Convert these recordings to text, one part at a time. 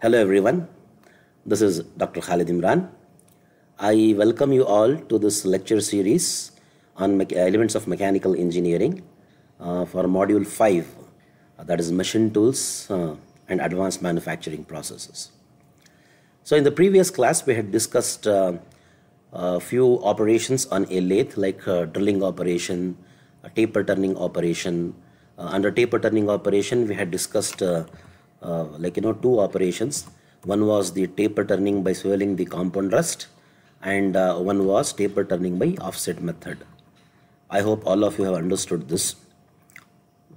Hello everyone, this is Dr. Khalid Imran. I welcome you all to this lecture series on elements of mechanical engineering uh, for module 5 uh, that is machine tools uh, and advanced manufacturing processes. So in the previous class we had discussed uh, a few operations on a lathe like uh, drilling operation, taper turning operation. Uh, under taper turning operation we had discussed uh, like you know two operations one was the taper turning by swirling the compound rust and uh, one was taper turning by offset method i hope all of you have understood this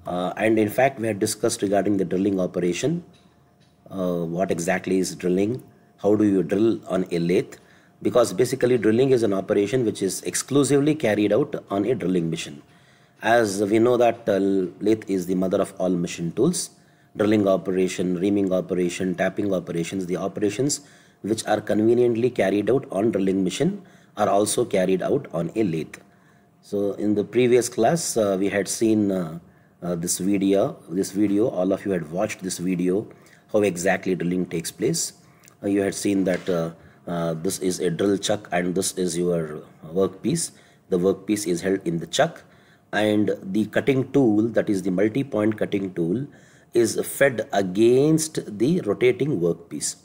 uh, and in fact we had discussed regarding the drilling operation uh, what exactly is drilling how do you drill on a lathe because basically drilling is an operation which is exclusively carried out on a drilling machine as we know that uh, lathe is the mother of all machine tools drilling operation, reaming operation, tapping operations, the operations which are conveniently carried out on drilling machine are also carried out on a lathe. So in the previous class, uh, we had seen uh, uh, this video, this video, all of you had watched this video, how exactly drilling takes place. Uh, you had seen that uh, uh, this is a drill chuck and this is your workpiece. The workpiece is held in the chuck and the cutting tool, that is the multi-point cutting tool, is fed against the rotating workpiece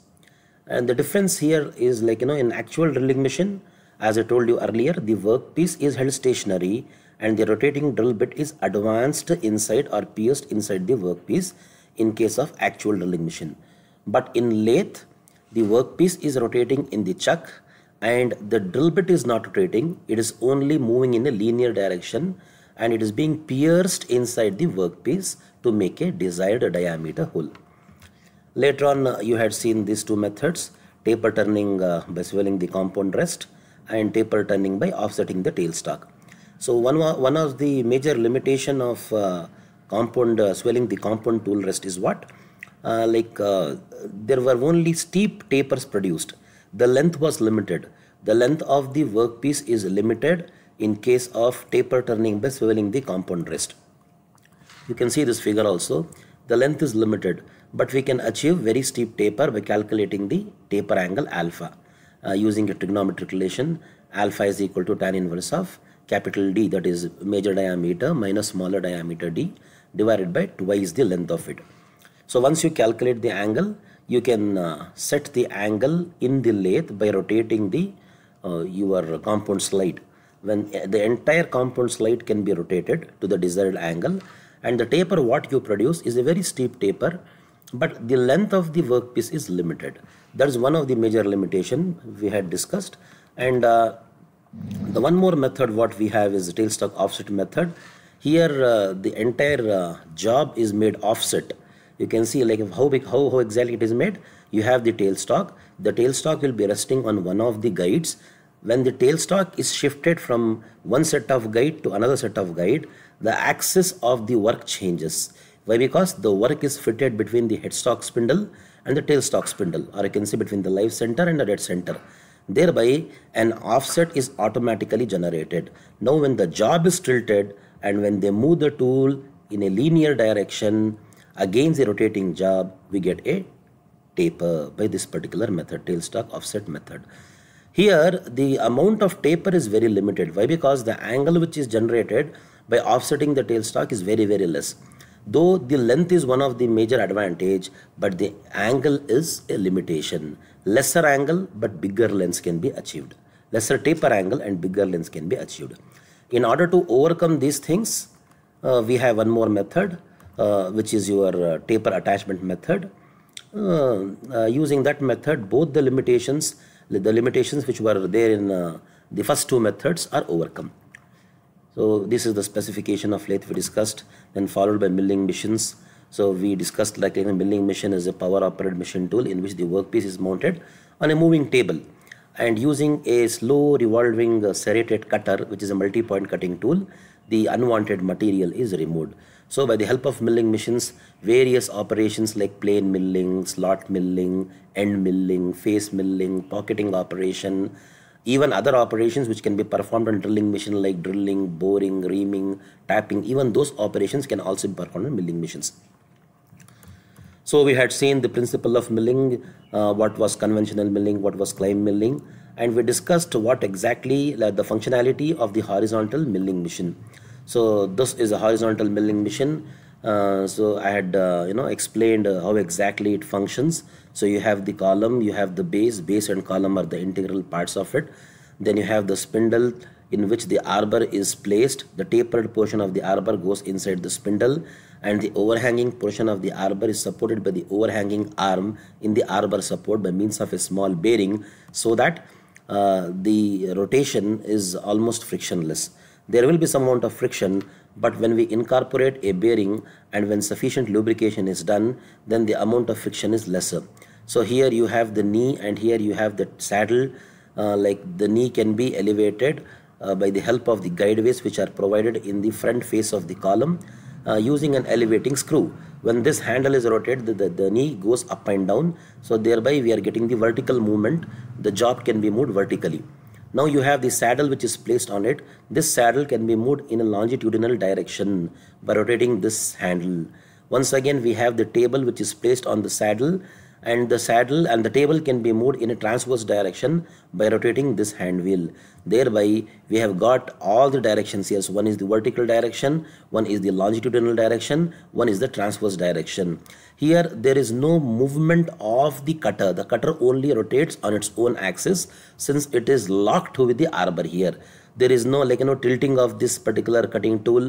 and the difference here is like you know in actual drilling machine as I told you earlier the workpiece is held stationary and the rotating drill bit is advanced inside or pierced inside the workpiece in case of actual drilling machine but in lathe the workpiece is rotating in the chuck and the drill bit is not rotating it is only moving in a linear direction and it is being pierced inside the workpiece to make a desired diameter hole. Later on uh, you had seen these two methods taper turning uh, by swelling the compound rest and taper turning by offsetting the tailstock. So one, one of the major limitation of uh, compound uh, swelling the compound tool rest is what? Uh, like uh, there were only steep tapers produced. The length was limited. The length of the workpiece is limited in case of taper turning by swelling the compound rest. You can see this figure also. The length is limited, but we can achieve very steep taper by calculating the taper angle alpha uh, using a trigonometric relation. Alpha is equal to tan inverse of capital D that is major diameter minus smaller diameter D divided by twice the length of it. So once you calculate the angle, you can uh, set the angle in the lathe by rotating the uh, your compound slide. When uh, the entire compound slide can be rotated to the desired angle and the taper what you produce is a very steep taper but the length of the workpiece is limited that is one of the major limitation we had discussed and uh, the one more method what we have is tailstock offset method here uh, the entire uh, job is made offset you can see like how big how, how exactly it is made you have the tailstock the tailstock will be resting on one of the guides when the tailstock is shifted from one set of guide to another set of guide the axis of the work changes. Why? Because the work is fitted between the headstock spindle and the tailstock spindle or you can say between the live center and the dead center. Thereby an offset is automatically generated. Now when the job is tilted and when they move the tool in a linear direction against a rotating job we get a taper by this particular method tailstock offset method. Here the amount of taper is very limited. Why? Because the angle which is generated by offsetting the tailstock is very very less though the length is one of the major advantage but the angle is a limitation lesser angle but bigger lens can be achieved lesser taper angle and bigger lens can be achieved in order to overcome these things uh, we have one more method uh, which is your uh, taper attachment method uh, uh, using that method both the limitations the limitations which were there in uh, the first two methods are overcome so this is the specification of lathe we discussed then followed by milling machines. So we discussed like a milling machine is a power operated machine tool in which the workpiece is mounted on a moving table and using a slow revolving uh, serrated cutter which is a multi-point cutting tool the unwanted material is removed. So by the help of milling machines, various operations like plane milling, slot milling, end milling, face milling, pocketing operation, even other operations which can be performed on drilling machine like drilling boring reaming tapping even those operations can also be performed on milling machines so we had seen the principle of milling uh, what was conventional milling what was climb milling and we discussed what exactly like, the functionality of the horizontal milling machine so this is a horizontal milling machine uh, so i had uh, you know explained how exactly it functions so you have the column you have the base base and column are the integral parts of it then you have the spindle in which the arbor is placed the tapered portion of the arbor goes inside the spindle and the overhanging portion of the arbor is supported by the overhanging arm in the arbor support by means of a small bearing so that uh, the rotation is almost frictionless there will be some amount of friction but when we incorporate a bearing and when sufficient lubrication is done, then the amount of friction is lesser. So here you have the knee and here you have the saddle. Uh, like the knee can be elevated uh, by the help of the guideways which are provided in the front face of the column uh, using an elevating screw. When this handle is rotated, the, the, the knee goes up and down. So thereby we are getting the vertical movement. The job can be moved vertically. Now you have the saddle which is placed on it. This saddle can be moved in a longitudinal direction by rotating this handle. Once again we have the table which is placed on the saddle and the saddle and the table can be moved in a transverse direction by rotating this hand wheel thereby we have got all the directions here so one is the vertical direction one is the longitudinal direction one is the transverse direction here there is no movement of the cutter the cutter only rotates on its own axis since it is locked with the arbor here there is no like you know tilting of this particular cutting tool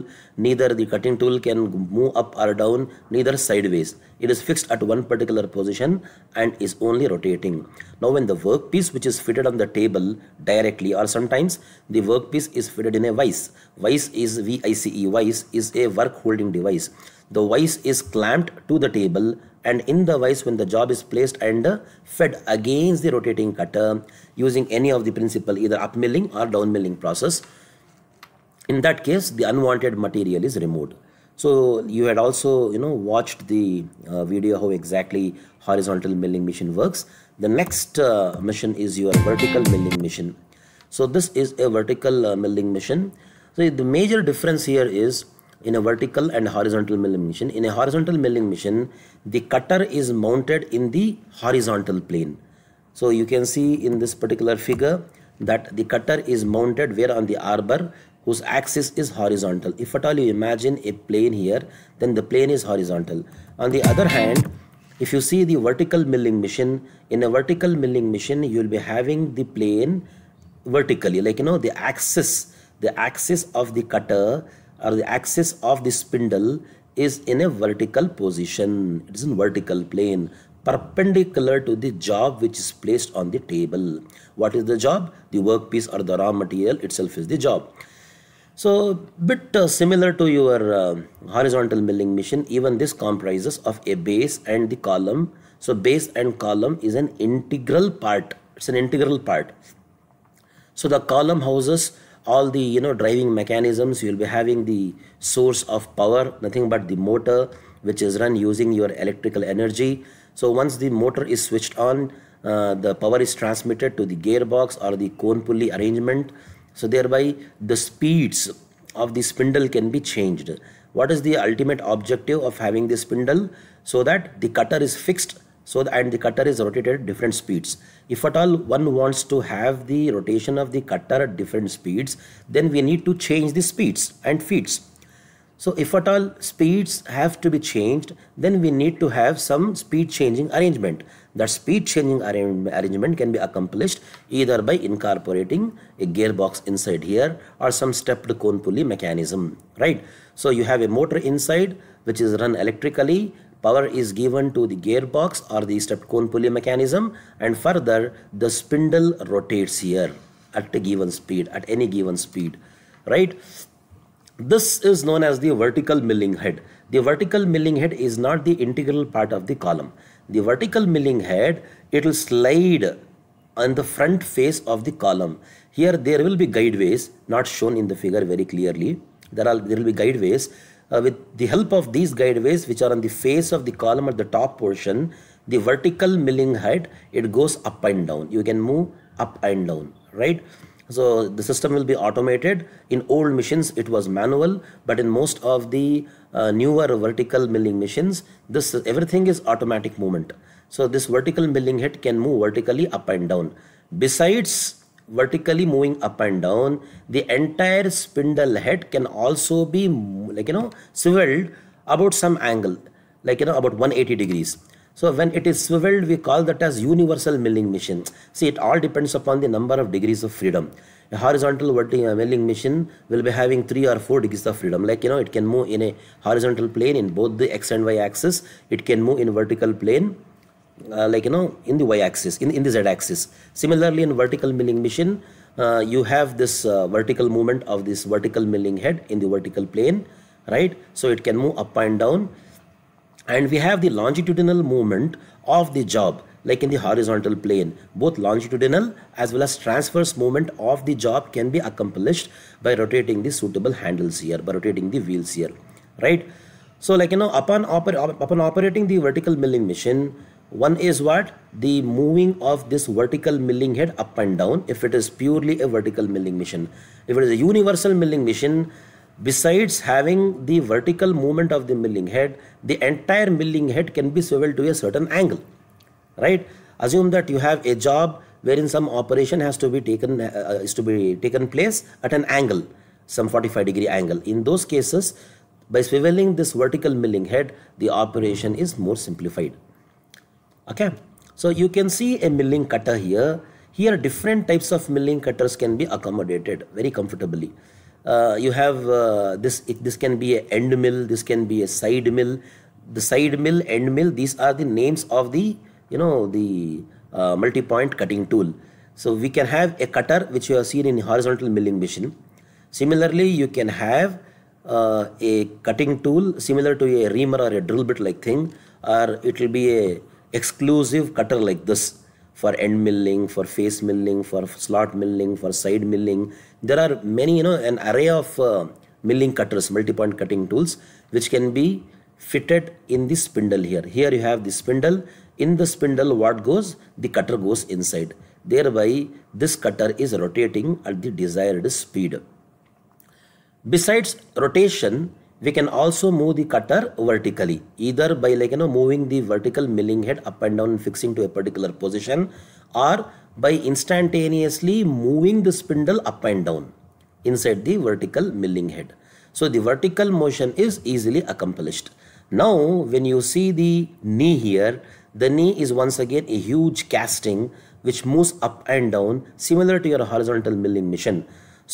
neither the cutting tool can move up or down neither sideways it is fixed at one particular position and is only rotating now when the workpiece which is fitted on the table directly or sometimes the workpiece is fitted in a vise vise is v i c e vise is a work holding device the vise is clamped to the table and in the vice when the job is placed and fed against the rotating cutter using any of the principle either up milling or down milling process in that case the unwanted material is removed so you had also you know watched the uh, video how exactly horizontal milling machine works the next uh, machine is your vertical milling machine so this is a vertical uh, milling machine so the major difference here is in a vertical and horizontal milling machine. In a horizontal milling machine, the cutter is mounted in the horizontal plane. So you can see in this particular figure that the cutter is mounted where on the arbor whose axis is horizontal. If at all you imagine a plane here, then the plane is horizontal. On the other hand, if you see the vertical milling machine, in a vertical milling machine, you will be having the plane vertically, like you know, the axis, the axis of the cutter or the axis of the spindle is in a vertical position. It is in vertical plane perpendicular to the job which is placed on the table. What is the job? The workpiece or the raw material itself is the job. So bit uh, similar to your uh, horizontal milling machine, even this comprises of a base and the column. So base and column is an integral part. It's an integral part. So the column houses all the you know driving mechanisms you will be having the source of power nothing but the motor which is run using your electrical energy so once the motor is switched on uh, the power is transmitted to the gearbox or the cone pulley arrangement so thereby the speeds of the spindle can be changed what is the ultimate objective of having the spindle so that the cutter is fixed so the, and the cutter is rotated at different speeds if at all one wants to have the rotation of the cutter at different speeds then we need to change the speeds and feeds so if at all speeds have to be changed then we need to have some speed changing arrangement that speed changing arrangement can be accomplished either by incorporating a gearbox inside here or some stepped cone pulley mechanism right so you have a motor inside which is run electrically power is given to the gearbox or the stepped cone pulley mechanism and further the spindle rotates here at a given speed at any given speed right this is known as the vertical milling head the vertical milling head is not the integral part of the column the vertical milling head it will slide on the front face of the column here there will be guideways not shown in the figure very clearly there are there will be guideways uh, with the help of these guideways which are on the face of the column at the top portion the vertical milling head it goes up and down you can move up and down right so the system will be automated in old machines it was manual but in most of the uh, newer vertical milling machines this everything is automatic movement so this vertical milling head can move vertically up and down besides vertically moving up and down the entire spindle head can also be like you know swiveled about some angle like you know about 180 degrees so when it is swiveled we call that as universal milling machine see it all depends upon the number of degrees of freedom a horizontal uh, milling machine will be having three or four degrees of freedom like you know it can move in a horizontal plane in both the x and y axis it can move in vertical plane uh, like you know in the y-axis in, in the z-axis similarly in vertical milling machine uh, you have this uh, vertical movement of this vertical milling head in the vertical plane right so it can move up and down and we have the longitudinal movement of the job like in the horizontal plane both longitudinal as well as transverse movement of the job can be accomplished by rotating the suitable handles here by rotating the wheels here right so like you know upon, oper upon operating the vertical milling machine one is what? The moving of this vertical milling head up and down if it is purely a vertical milling machine. If it is a universal milling machine, besides having the vertical movement of the milling head, the entire milling head can be swiveled to a certain angle, right? Assume that you have a job wherein some operation has to be taken uh, uh is to be taken place at an angle, some 45 degree angle. In those cases, by swiveling this vertical milling head, the operation is more simplified okay so you can see a milling cutter here here different types of milling cutters can be accommodated very comfortably uh, you have uh, this it, this can be a end mill this can be a side mill the side mill end mill these are the names of the you know the uh, multi-point cutting tool so we can have a cutter which you have seen in horizontal milling machine similarly you can have uh, a cutting tool similar to a reamer or a drill bit like thing or it will be a exclusive cutter like this for end milling, for face milling, for slot milling, for side milling. There are many, you know, an array of uh, milling cutters, multi-point cutting tools, which can be fitted in the spindle here. Here you have the spindle. In the spindle, what goes? The cutter goes inside. Thereby, this cutter is rotating at the desired speed. Besides rotation, we can also move the cutter vertically either by like you know moving the vertical milling head up and down fixing to a particular position or by instantaneously moving the spindle up and down inside the vertical milling head so the vertical motion is easily accomplished now when you see the knee here the knee is once again a huge casting which moves up and down similar to your horizontal milling machine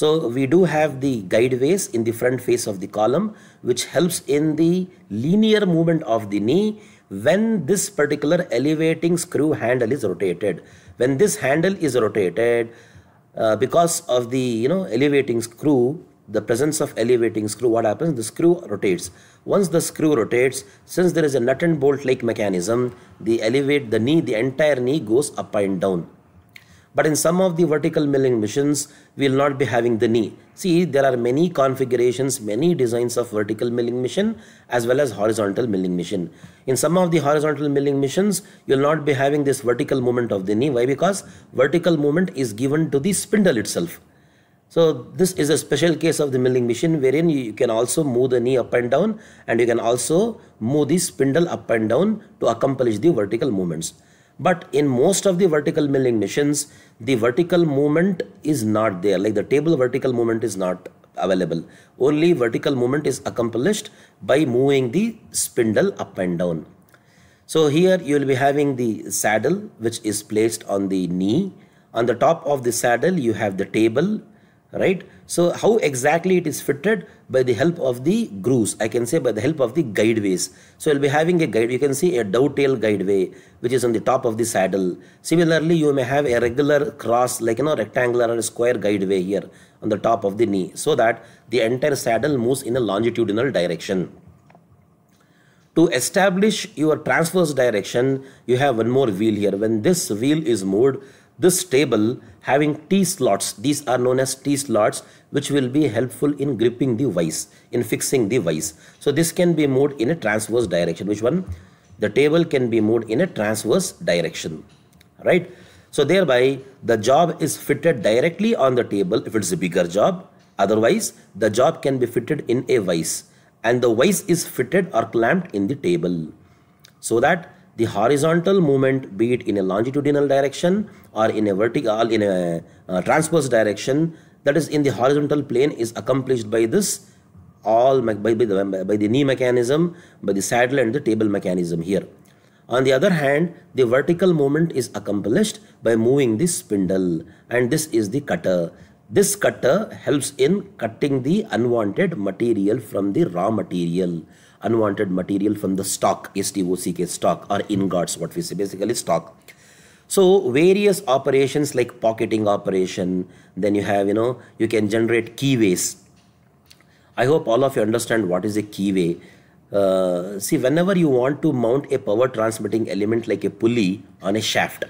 so we do have the guideways in the front face of the column which helps in the linear movement of the knee when this particular elevating screw handle is rotated. When this handle is rotated uh, because of the you know elevating screw the presence of elevating screw what happens the screw rotates once the screw rotates since there is a nut and bolt like mechanism the elevate the knee the entire knee goes up and down but in some of the vertical milling machines, we will not be having the knee. See, there are many configurations, many designs of vertical milling machine as well as horizontal milling machine. In some of the horizontal milling machines, you will not be having this vertical movement of the knee. Why? Because vertical movement is given to the spindle itself. So this is a special case of the milling machine wherein you can also move the knee up and down and you can also move the spindle up and down to accomplish the vertical movements. But in most of the vertical milling machines, the vertical movement is not there. Like the table vertical movement is not available. Only vertical movement is accomplished by moving the spindle up and down. So here you will be having the saddle which is placed on the knee. On the top of the saddle you have the table right so how exactly it is fitted by the help of the grooves i can say by the help of the guideways so you'll be having a guide you can see a dovetail guideway which is on the top of the saddle similarly you may have a regular cross like you know rectangular or square guideway here on the top of the knee so that the entire saddle moves in a longitudinal direction to establish your transverse direction you have one more wheel here when this wheel is moved this table having T slots, these are known as T slots, which will be helpful in gripping the vice, in fixing the vice. So this can be moved in a transverse direction. Which one? The table can be moved in a transverse direction, right? So thereby the job is fitted directly on the table if it's a bigger job. Otherwise, the job can be fitted in a vice and the vice is fitted or clamped in the table so that the horizontal movement be it in a longitudinal direction or in a vertical in a uh, transverse direction that is in the horizontal plane is accomplished by this all by, by, the, by the knee mechanism by the saddle and the table mechanism here on the other hand the vertical movement is accomplished by moving the spindle and this is the cutter this cutter helps in cutting the unwanted material from the raw material unwanted material from the stock stock stock or ingots what we say basically stock so various operations like pocketing operation then you have you know you can generate keyways i hope all of you understand what is a keyway uh, see whenever you want to mount a power transmitting element like a pulley on a shaft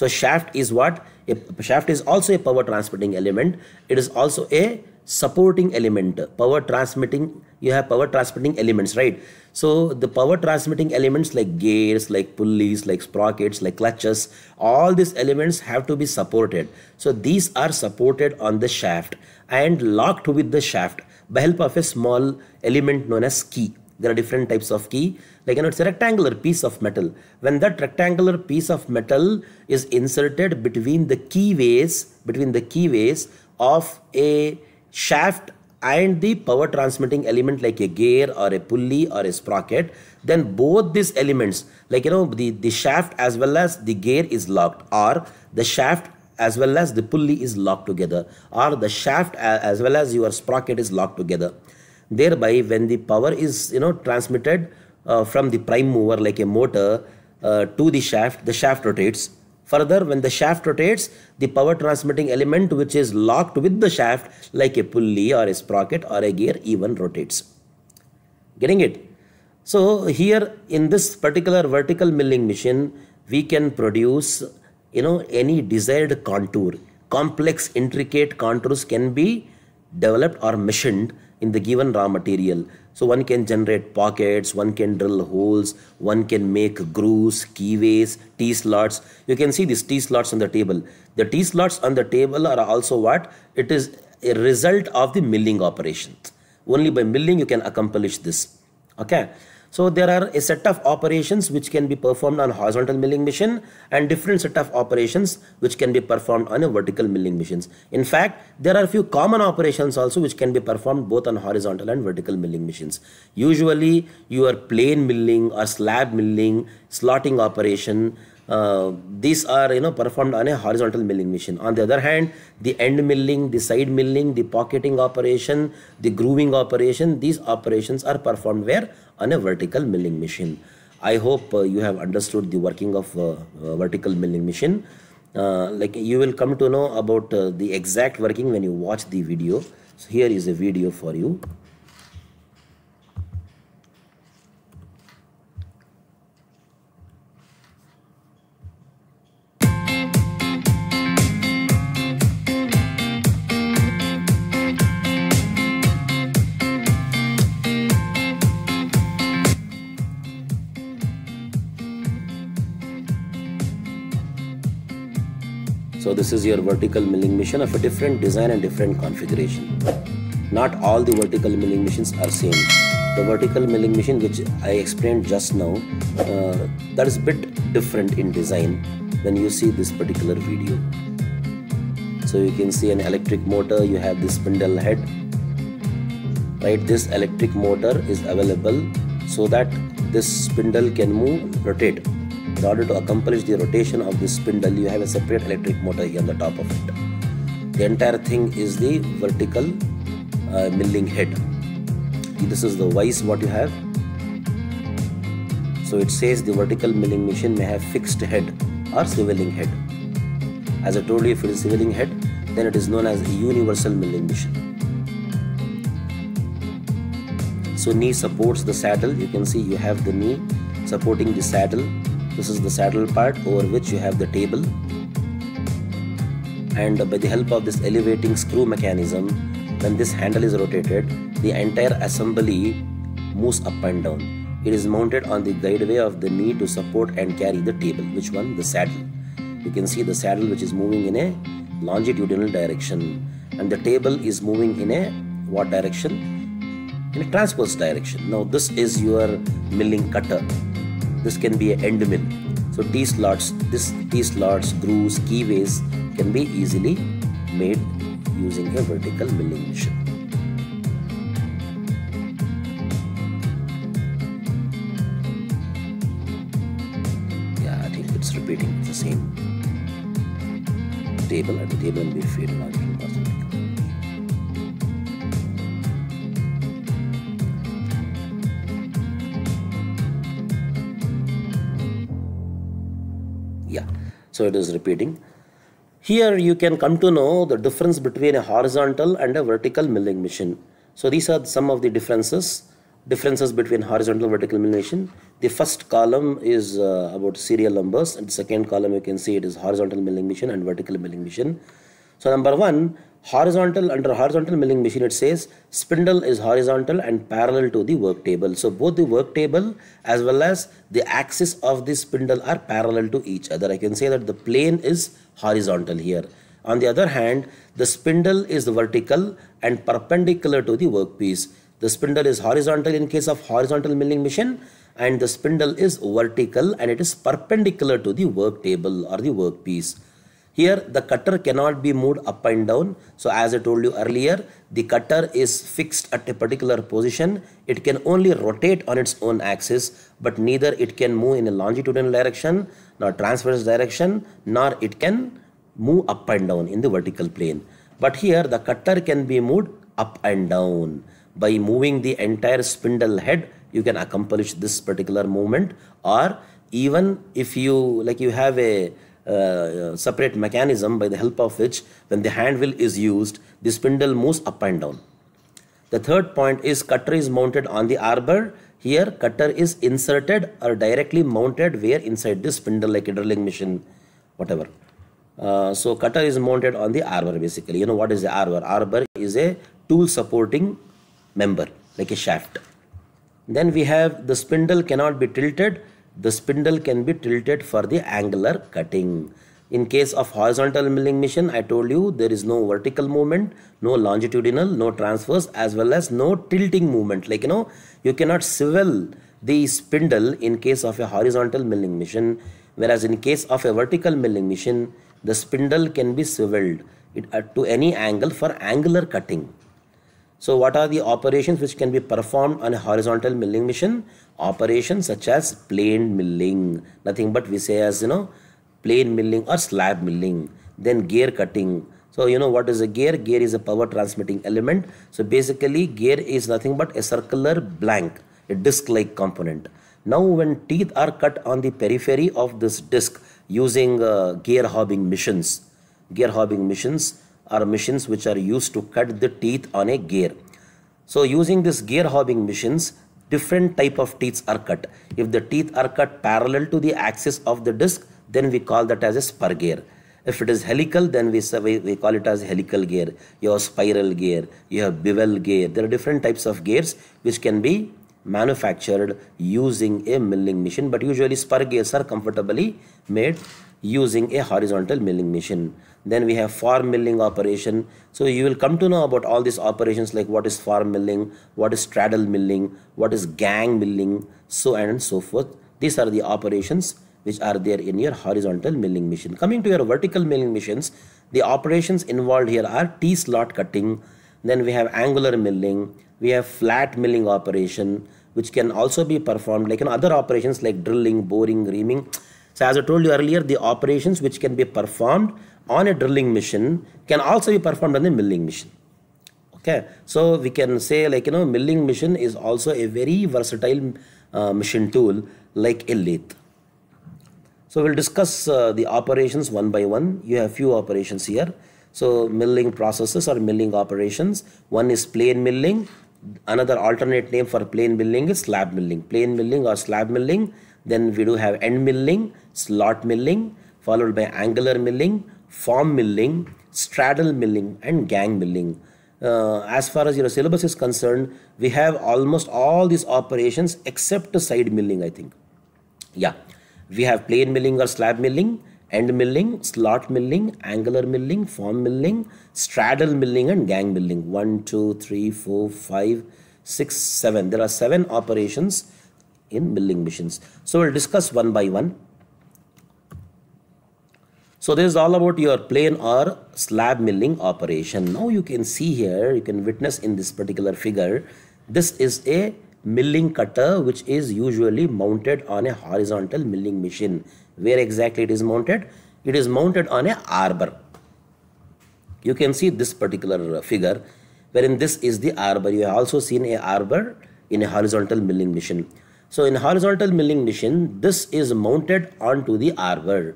so shaft is what a shaft is also a power transmitting element it is also a supporting element power transmitting you have power transmitting elements right so the power transmitting elements like gears like pulleys like sprockets like clutches all these elements have to be supported so these are supported on the shaft and locked with the shaft by help of a small element known as key there are different types of key like you know it's a rectangular piece of metal when that rectangular piece of metal is inserted between the keyways between the keyways of a shaft and the power transmitting element like a gear or a pulley or a sprocket then both these elements like you know the the shaft as well as the gear is locked or the shaft as well as the pulley is locked together or the shaft as well as your sprocket is locked together thereby when the power is you know transmitted uh, from the prime mover like a motor uh, to the shaft the shaft rotates Further, when the shaft rotates, the power transmitting element which is locked with the shaft like a pulley or a sprocket or a gear even rotates. Getting it? So here in this particular vertical milling machine, we can produce you know any desired contour. Complex intricate contours can be developed or machined in the given raw material. So one can generate pockets, one can drill holes, one can make grooves, keyways, T-slots. You can see these T-slots on the table. The T-slots on the table are also what? It is a result of the milling operations. Only by milling you can accomplish this. Okay. So there are a set of operations which can be performed on horizontal milling machine and different set of operations which can be performed on a vertical milling machines. In fact, there are few common operations also which can be performed both on horizontal and vertical milling machines. Usually your plane milling or slab milling, slotting operation, uh, these are you know performed on a horizontal milling machine on the other hand the end milling the side milling the pocketing operation the grooving operation these operations are performed where on a vertical milling machine. I hope uh, you have understood the working of uh, uh, vertical milling machine. Uh, like you will come to know about uh, the exact working when you watch the video. So here is a video for you. So this is your vertical milling machine of a different design and different configuration. Not all the vertical milling machines are same. The vertical milling machine which I explained just now, uh, that is bit different in design when you see this particular video. So you can see an electric motor, you have this spindle head. Right, this electric motor is available so that this spindle can move, rotate in order to accomplish the rotation of this spindle, you have a separate electric motor here on the top of it. The entire thing is the vertical uh, milling head. This is the vice what you have. So it says the vertical milling machine may have fixed head or swiveling head. As I told you, if it is swiveling head, then it is known as universal milling machine. So knee supports the saddle. You can see you have the knee supporting the saddle this is the saddle part over which you have the table. And by the help of this elevating screw mechanism, when this handle is rotated, the entire assembly moves up and down. It is mounted on the guideway of the knee to support and carry the table. Which one? The saddle. You can see the saddle which is moving in a longitudinal direction and the table is moving in a what direction? In a transverse direction. Now this is your milling cutter. This can be an end mill. So these slots, this these slots, grooves, keyways can be easily made using a vertical milling machine. Yeah, I think it's repeating the same table and the table and we fade along So it is repeating. Here you can come to know the difference between a horizontal and a vertical milling machine. So these are some of the differences differences between horizontal and vertical machine. The first column is uh, about serial numbers and the second column you can see it is horizontal milling machine and vertical milling machine. So number one, horizontal under horizontal milling machine it says spindle is horizontal and parallel to the work table so both the work table as well as the axis of the spindle are parallel to each other i can say that the plane is horizontal here on the other hand the spindle is vertical and perpendicular to the workpiece the spindle is horizontal in case of horizontal milling machine and the spindle is vertical and it is perpendicular to the work table or the workpiece here the cutter cannot be moved up and down. So as I told you earlier, the cutter is fixed at a particular position. It can only rotate on its own axis, but neither it can move in a longitudinal direction, nor transverse direction, nor it can move up and down in the vertical plane. But here the cutter can be moved up and down. By moving the entire spindle head, you can accomplish this particular movement or even if you like you have a uh, uh, separate mechanism by the help of which when the hand wheel is used the spindle moves up and down the third point is cutter is mounted on the arbor here cutter is inserted or directly mounted where inside the spindle like a drilling machine whatever uh, so cutter is mounted on the arbor basically you know what is the arbor arbor is a tool supporting member like a shaft then we have the spindle cannot be tilted the spindle can be tilted for the angular cutting. In case of horizontal milling machine, I told you there is no vertical movement, no longitudinal, no transverse as well as no tilting movement. Like you know, you cannot swivel the spindle in case of a horizontal milling machine whereas in case of a vertical milling machine, the spindle can be swiveled uh, to any angle for angular cutting. So what are the operations which can be performed on a horizontal milling machine? Operations such as plane milling, nothing but we say as you know, plane milling or slab milling, then gear cutting. So you know what is a gear? Gear is a power transmitting element. So basically gear is nothing but a circular blank, a disc-like component. Now when teeth are cut on the periphery of this disc using uh, gear hobbing machines, gear hobbing machines, are machines which are used to cut the teeth on a gear. So using this gear hobbing machines, different type of teeth are cut. If the teeth are cut parallel to the axis of the disc, then we call that as a spur gear. If it is helical, then we, we, we call it as helical gear. You have spiral gear, you have bevel gear. There are different types of gears which can be manufactured using a milling machine. But usually spur gears are comfortably made using a horizontal milling machine then we have farm milling operation so you will come to know about all these operations like what is farm milling what is straddle milling what is gang milling so on and so forth these are the operations which are there in your horizontal milling machine coming to your vertical milling machines the operations involved here are t slot cutting then we have angular milling we have flat milling operation which can also be performed like in other operations like drilling boring reaming so as i told you earlier the operations which can be performed on a drilling machine can also be performed on the milling machine okay so we can say like you know milling machine is also a very versatile uh, machine tool like a lathe so we'll discuss uh, the operations one by one you have few operations here so milling processes or milling operations one is plane milling another alternate name for plane milling is slab milling plane milling or slab milling then we do have end milling slot milling followed by angular milling form milling, straddle milling and gang milling. Uh, as far as your syllabus is concerned, we have almost all these operations except the side milling, I think. Yeah, we have plane milling or slab milling, end milling, slot milling, angular milling, form milling, straddle milling and gang milling. One, two, three, four, five, six, seven. There are seven operations in milling machines. So we'll discuss one by one. So this is all about your plane or slab milling operation. Now you can see here, you can witness in this particular figure, this is a milling cutter which is usually mounted on a horizontal milling machine. Where exactly it is mounted? It is mounted on a arbor. You can see this particular figure wherein this is the arbor. You have also seen a arbor in a horizontal milling machine. So in horizontal milling machine, this is mounted onto the arbor.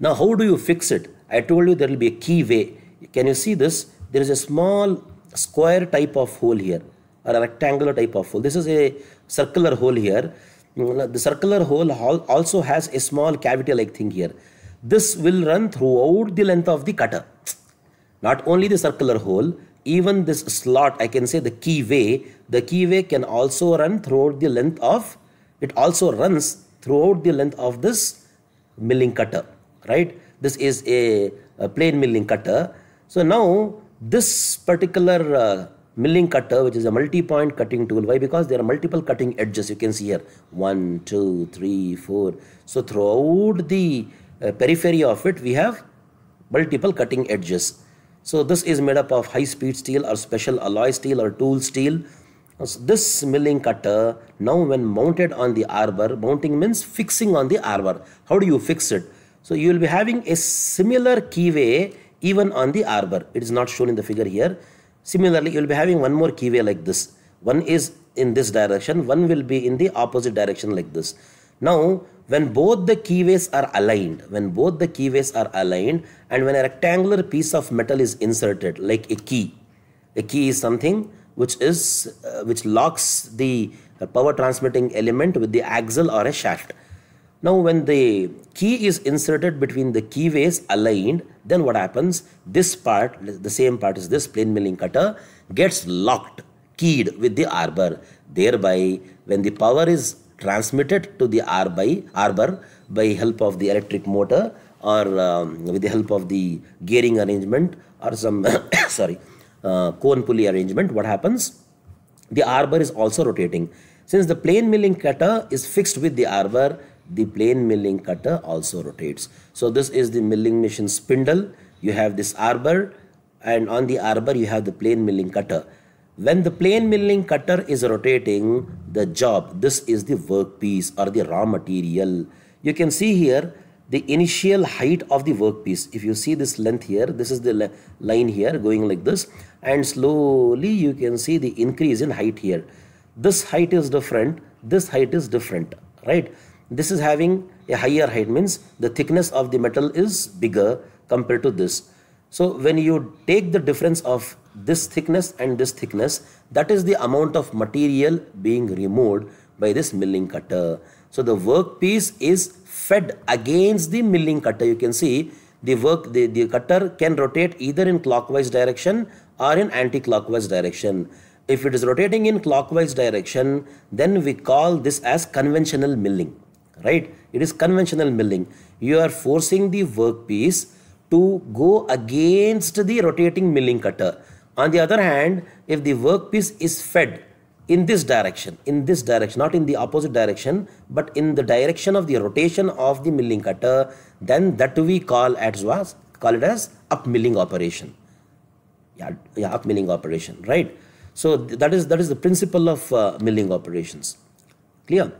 Now, how do you fix it? I told you there will be a key way. Can you see this? There is a small square type of hole here or a rectangular type of hole. This is a circular hole here. Mm, the circular hole also has a small cavity like thing here. This will run throughout the length of the cutter. Not only the circular hole, even this slot, I can say the keyway, the keyway can also run throughout the length of, it also runs throughout the length of this milling cutter right? This is a, a plane milling cutter. So now this particular uh, milling cutter, which is a multi-point cutting tool, why? Because there are multiple cutting edges. You can see here, one, two, three, four. So throughout the uh, periphery of it, we have multiple cutting edges. So this is made up of high-speed steel or special alloy steel or tool steel. So this milling cutter now when mounted on the arbor, mounting means fixing on the arbor. How do you fix it? So you will be having a similar keyway even on the arbor. It is not shown in the figure here. Similarly, you will be having one more keyway like this. One is in this direction, one will be in the opposite direction like this. Now, when both the keyways are aligned, when both the keyways are aligned and when a rectangular piece of metal is inserted like a key, a key is something which is uh, which locks the power transmitting element with the axle or a shaft now when the key is inserted between the keyways aligned, then what happens? This part, the same part is this plane milling cutter, gets locked, keyed with the arbor. Thereby, when the power is transmitted to the arbor, by help of the electric motor or um, with the help of the gearing arrangement or some, sorry, uh, cone pulley arrangement, what happens? The arbor is also rotating. Since the plane milling cutter is fixed with the arbor, the plane milling cutter also rotates. So this is the milling machine spindle. You have this arbor and on the arbor you have the plane milling cutter. When the plane milling cutter is rotating the job, this is the workpiece or the raw material. You can see here the initial height of the workpiece. If you see this length here, this is the line here going like this and slowly you can see the increase in height here. This height is different, this height is different, right? this is having a higher height means the thickness of the metal is bigger compared to this so when you take the difference of this thickness and this thickness that is the amount of material being removed by this milling cutter so the workpiece is fed against the milling cutter you can see the work the, the cutter can rotate either in clockwise direction or in anti-clockwise direction if it is rotating in clockwise direction then we call this as conventional milling right? It is conventional milling. You are forcing the workpiece to go against the rotating milling cutter. On the other hand, if the workpiece is fed in this direction, in this direction, not in the opposite direction, but in the direction of the rotation of the milling cutter, then that we call as call it as milling operation. Yeah, yeah, milling operation, right? So that is that is the principle of uh, milling operations. Clear?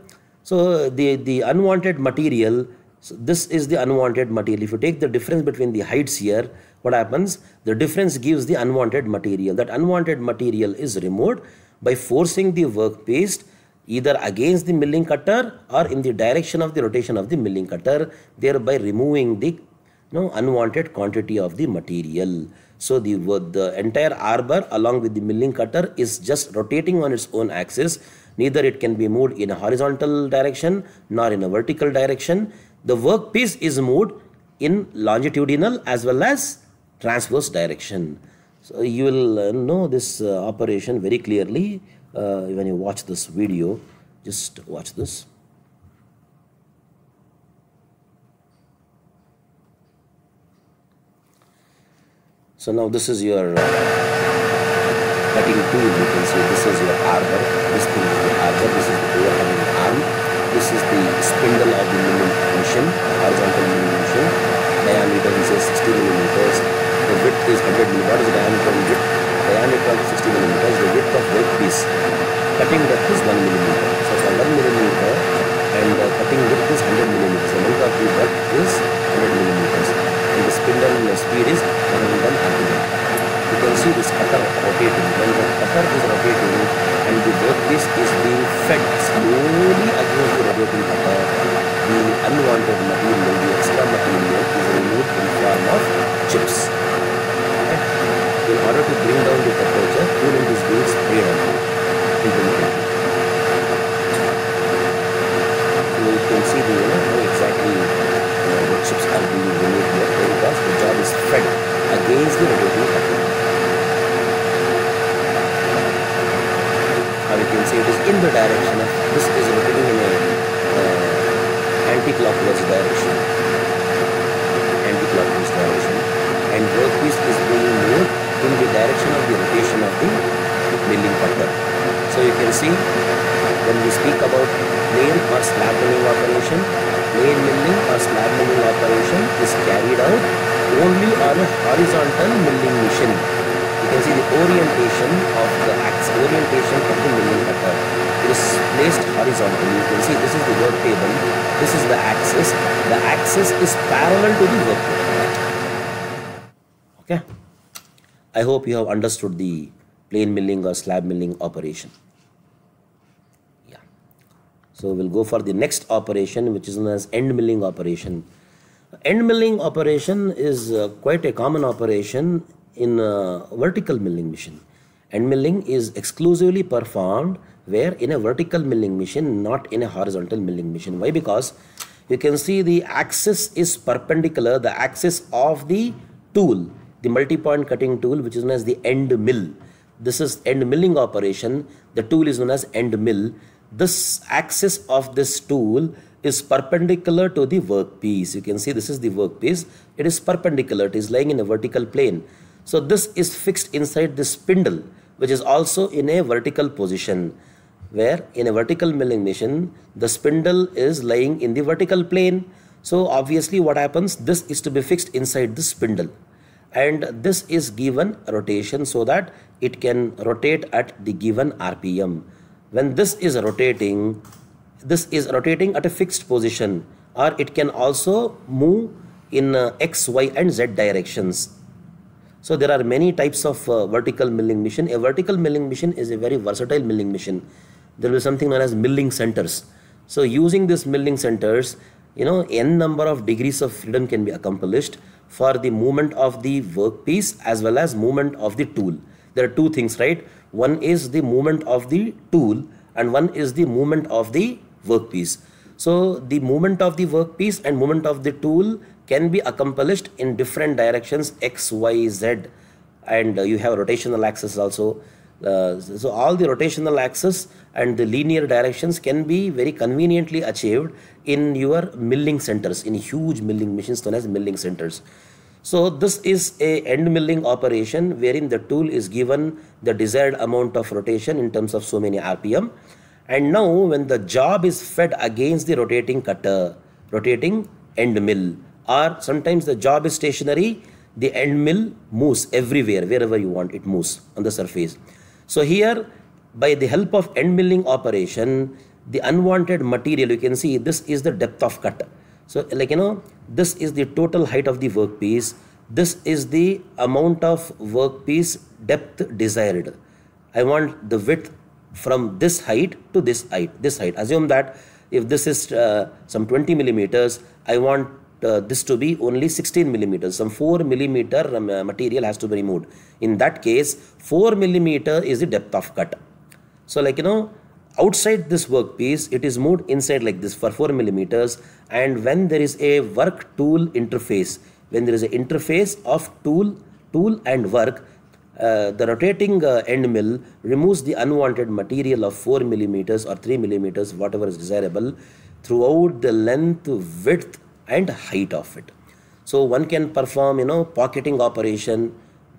So the, the unwanted material, so this is the unwanted material. If you take the difference between the heights here, what happens? The difference gives the unwanted material. That unwanted material is removed by forcing the work paste either against the milling cutter or in the direction of the rotation of the milling cutter, thereby removing the you know, unwanted quantity of the material. So the, the entire arbor along with the milling cutter is just rotating on its own axis Neither it can be moved in a horizontal direction nor in a vertical direction. The workpiece is moved in longitudinal as well as transverse direction. So you will uh, know this uh, operation very clearly uh, when you watch this video. Just watch this. So now this is your uh, cutting tool, you can see this is your arbor, this thing Milling mission. You can see the orientation of the axis, orientation of the milling cutter. It is placed horizontally. You can see this is the work table. This is the axis. The axis is parallel to the work table. Okay. I hope you have understood the plane milling or slab milling operation. Yeah. So we'll go for the next operation which is known as end milling operation. End milling operation is uh, quite a common operation in vertical milling machine. End milling is exclusively performed where in a vertical milling machine, not in a horizontal milling machine. Why? Because you can see the axis is perpendicular, the axis of the tool, the multi-point cutting tool, which is known as the end mill. This is end milling operation. The tool is known as end mill. This axis of this tool is perpendicular to the workpiece. You can see this is the workpiece. It is perpendicular. It is lying in a vertical plane. So this is fixed inside the spindle which is also in a vertical position where in a vertical milling machine the spindle is lying in the vertical plane. So obviously what happens this is to be fixed inside the spindle and this is given rotation so that it can rotate at the given RPM. When this is rotating this is rotating at a fixed position or it can also move in uh, x, y and z directions. So there are many types of uh, vertical milling machine. A vertical milling machine is a very versatile milling machine. There will be something known as milling centers. So using these milling centers, you know, n number of degrees of freedom can be accomplished for the movement of the workpiece as well as movement of the tool. There are two things, right? One is the movement of the tool and one is the movement of the workpiece. So the movement of the workpiece and movement of the tool can be accomplished in different directions x, y, z and uh, you have rotational axis also. Uh, so all the rotational axis and the linear directions can be very conveniently achieved in your milling centers, in huge milling machines known as milling centers. So this is a end milling operation wherein the tool is given the desired amount of rotation in terms of so many RPM and now when the job is fed against the rotating cutter, rotating end mill, or sometimes the job is stationary, the end mill moves everywhere, wherever you want, it moves on the surface. So here, by the help of end milling operation, the unwanted material, you can see this is the depth of cut. So like, you know, this is the total height of the workpiece. This is the amount of workpiece depth desired. I want the width from this height to this height this height assume that if this is uh, some 20 millimeters i want uh, this to be only 16 millimeters some 4 millimeter um, uh, material has to be removed in that case 4 millimeter is the depth of cut so like you know outside this workpiece it is moved inside like this for 4 millimeters and when there is a work tool interface when there is an interface of tool tool and work uh, the rotating uh, end mill removes the unwanted material of 4 millimeters or 3 millimeters, whatever is desirable, throughout the length, width and height of it. So one can perform, you know, pocketing operation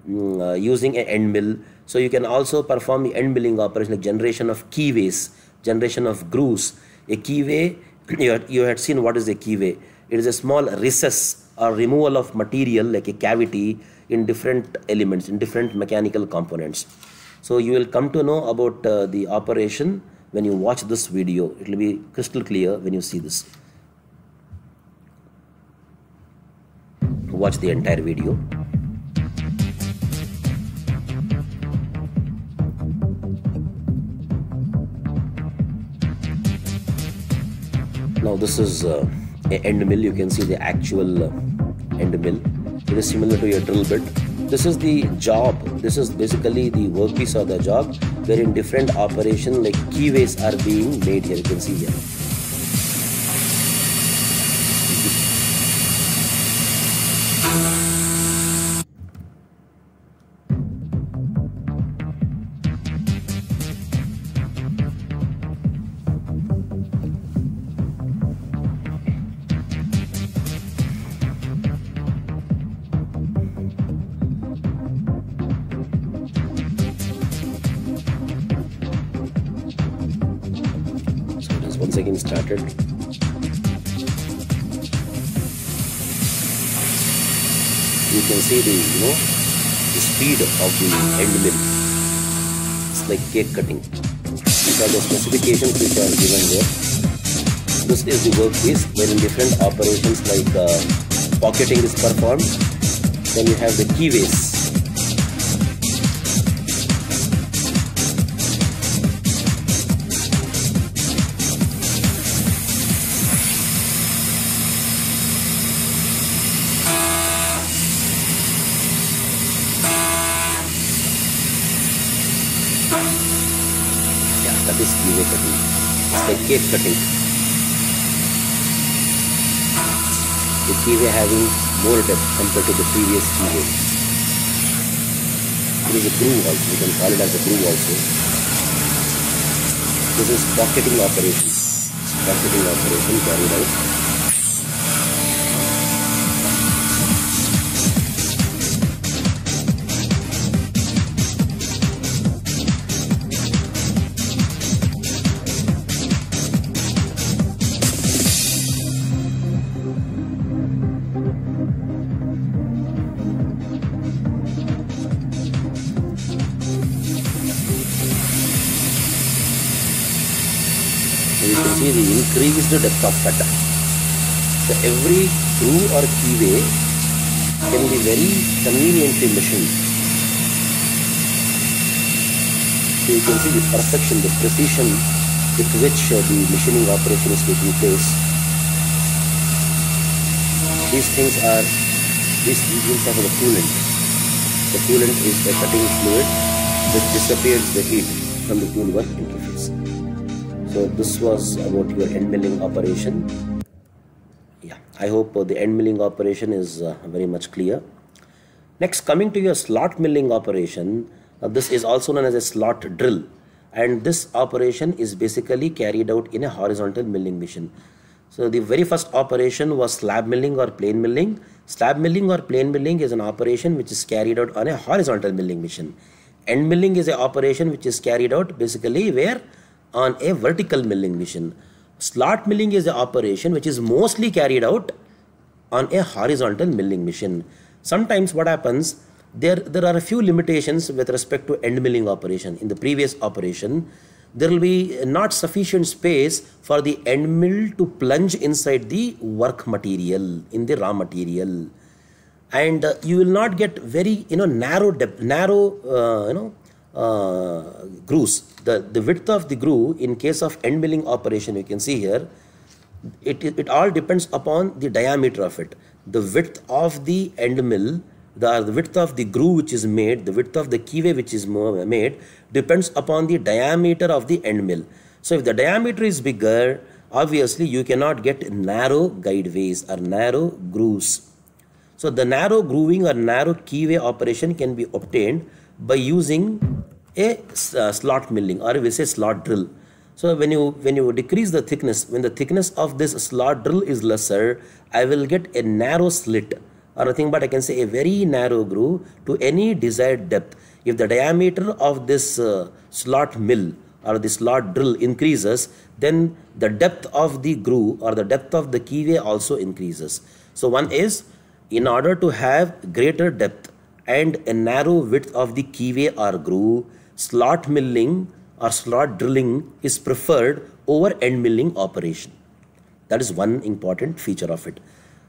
um, uh, using an end mill. So you can also perform the end milling operation, like generation of keyways, generation of grooves. A keyway, you had, you had seen what is a keyway. It is a small recess or removal of material like a cavity in different elements, in different mechanical components. So you will come to know about uh, the operation when you watch this video. It will be crystal clear when you see this. Watch the entire video. Now this is uh, end mill. You can see the actual uh, end mill it is similar to your drill bit this is the job this is basically the workpiece of the job wherein different operation like keyways are being made here you can see here you know the speed of the end mill. It's like cake cutting. These are the specifications which are given there. This is the workpiece wherein different operations like uh, pocketing is performed. Then you have the keyways cake The kiwi having more depth compared to the previous kiwi. It is a groove also, we can call it as a groove also. This is pocketing operation. pocketing operation carried out the depth of So every screw or keyway can be very conveniently machined. So you can see the perfection, the precision with which uh, the machining operation is taking place. These things are, these regions are the coolant. The coolant is a cutting fluid that disappears the heat from the tool work interface so this was about your end milling operation yeah i hope uh, the end milling operation is uh, very much clear next coming to your slot milling operation uh, this is also known as a slot drill and this operation is basically carried out in a horizontal milling machine so the very first operation was slab milling or plane milling. Slab milling or plane milling is an operation which is carried out on a horizontal milling machine. End milling is an operation which is carried out basically where on a vertical milling machine. Slot milling is the operation which is mostly carried out on a horizontal milling machine. Sometimes what happens, there, there are a few limitations with respect to end milling operation. In the previous operation, there will be not sufficient space for the end mill to plunge inside the work material, in the raw material. And uh, you will not get very, you know, narrow, narrow, uh, you know, uh, grooves. The, the width of the groove in case of end milling operation you can see here, it, it, it all depends upon the diameter of it. The width of the end mill the, the, width of the groove which is made, the width of the keyway which is made depends upon the diameter of the end mill. So if the diameter is bigger, obviously you cannot get narrow guideways or narrow grooves. So the narrow grooving or narrow keyway operation can be obtained by using a uh, slot milling or we say slot drill. So when you when you decrease the thickness, when the thickness of this slot drill is lesser, I will get a narrow slit or nothing but I can say a very narrow groove to any desired depth. If the diameter of this uh, slot mill or the slot drill increases, then the depth of the groove or the depth of the keyway also increases. So one is in order to have greater depth and a narrow width of the keyway or groove, slot milling or slot drilling is preferred over end milling operation. That is one important feature of it.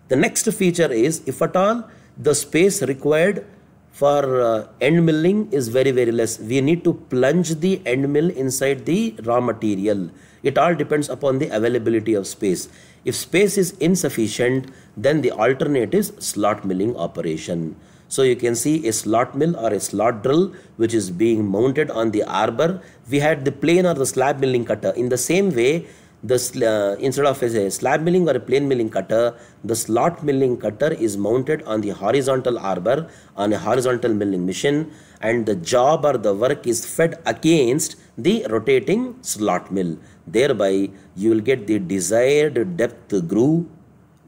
The next feature is if at all the space required for uh, end milling is very very less. We need to plunge the end mill inside the raw material. It all depends upon the availability of space. If space is insufficient then the alternative is slot milling operation. So you can see a slot mill or a slot drill which is being mounted on the arbor. We had the plane or the slab milling cutter. In the same way, the uh, instead of a slab milling or a plane milling cutter, the slot milling cutter is mounted on the horizontal arbor on a horizontal milling machine and the job or the work is fed against the rotating slot mill. Thereby, you will get the desired depth groove,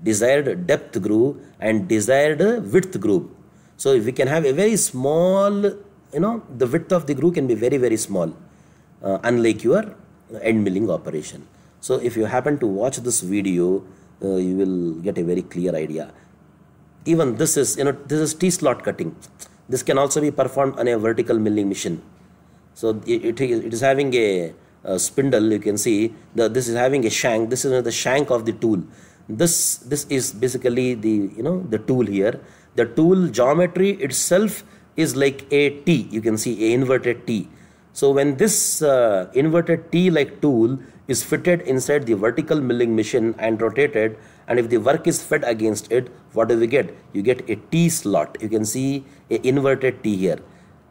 desired depth groove and desired width groove so if we can have a very small, you know, the width of the groove can be very, very small, uh, unlike your end milling operation. So if you happen to watch this video, uh, you will get a very clear idea. Even this is, you know, this is T-slot cutting. This can also be performed on a vertical milling machine. So it, it is having a, a spindle, you can see, the, this is having a shank, this is the shank of the tool. This, this is basically the, you know, the tool here the tool geometry itself is like a T. You can see a inverted T. So when this uh, inverted T like tool is fitted inside the vertical milling machine and rotated and if the work is fed against it, what do we get? You get a T slot. You can see a inverted T here.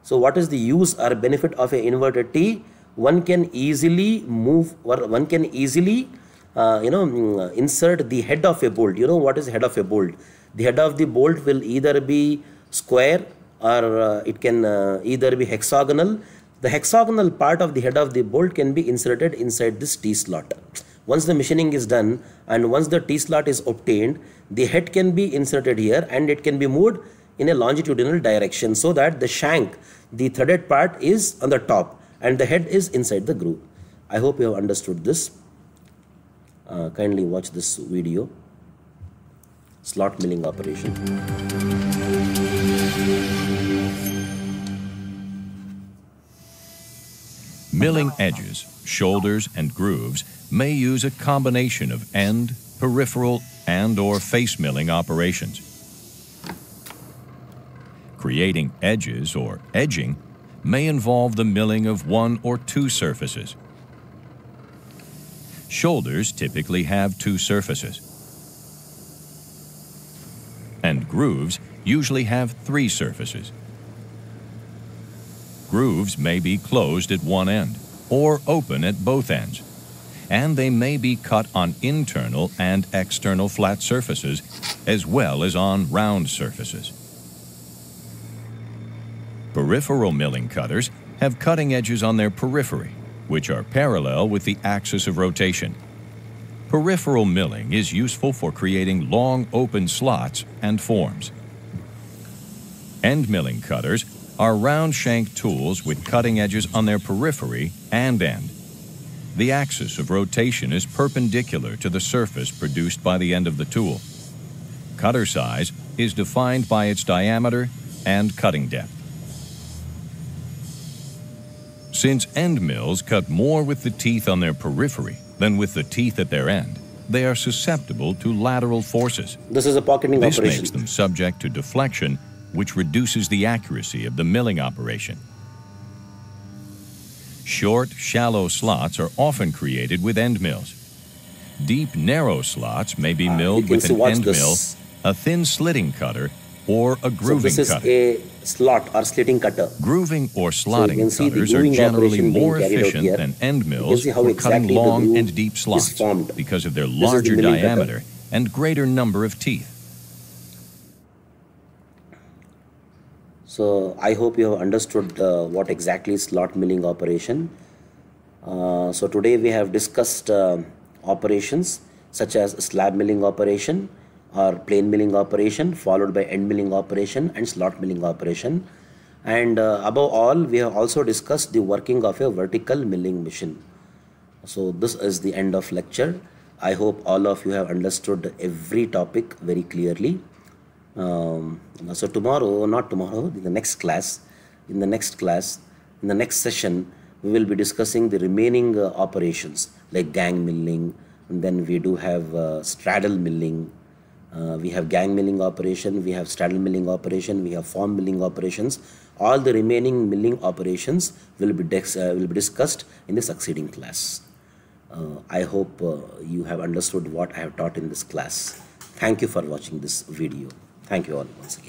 So what is the use or benefit of a inverted T? One can easily move or one can easily uh, you know mm, uh, insert the head of a bolt. You know what is head of a bolt? The head of the bolt will either be square or uh, it can uh, either be hexagonal. The hexagonal part of the head of the bolt can be inserted inside this T-slot. Once the machining is done and once the T-slot is obtained, the head can be inserted here and it can be moved in a longitudinal direction so that the shank, the threaded part is on the top and the head is inside the groove. I hope you have understood this. Uh, kindly watch this video slot milling operation. Milling edges, shoulders, and grooves may use a combination of end, peripheral, and or face milling operations. Creating edges or edging may involve the milling of one or two surfaces. Shoulders typically have two surfaces. grooves usually have three surfaces. Grooves may be closed at one end or open at both ends, and they may be cut on internal and external flat surfaces as well as on round surfaces. Peripheral milling cutters have cutting edges on their periphery, which are parallel with the axis of rotation Peripheral milling is useful for creating long open slots and forms. End milling cutters are round shank tools with cutting edges on their periphery and end. The axis of rotation is perpendicular to the surface produced by the end of the tool. Cutter size is defined by its diameter and cutting depth. Since end mills cut more with the teeth on their periphery, then with the teeth at their end, they are susceptible to lateral forces. This is a pocketing this operation. This makes them subject to deflection, which reduces the accuracy of the milling operation. Short, shallow slots are often created with end mills. Deep, narrow slots may be ah, milled uh, with an end this. mill, a thin slitting cutter, or a grooving so this cutter. is a slot or slitting cutter. Grooving or slotting so cutters are generally more efficient than end mills for cutting long and deep slots because of their larger the diameter cutter. and greater number of teeth. So I hope you have understood uh, what exactly is slot milling operation. Uh, so today we have discussed uh, operations such as slab milling operation, our plane milling operation followed by end milling operation and slot milling operation and uh, above all we have also discussed the working of a vertical milling machine so this is the end of lecture i hope all of you have understood every topic very clearly um, so tomorrow not tomorrow in the next class in the next class in the next session we will be discussing the remaining uh, operations like gang milling and then we do have uh, straddle milling uh, we have gang milling operation, we have straddle milling operation, we have form milling operations. All the remaining milling operations will be, uh, will be discussed in the succeeding class. Uh, I hope uh, you have understood what I have taught in this class. Thank you for watching this video. Thank you all once again.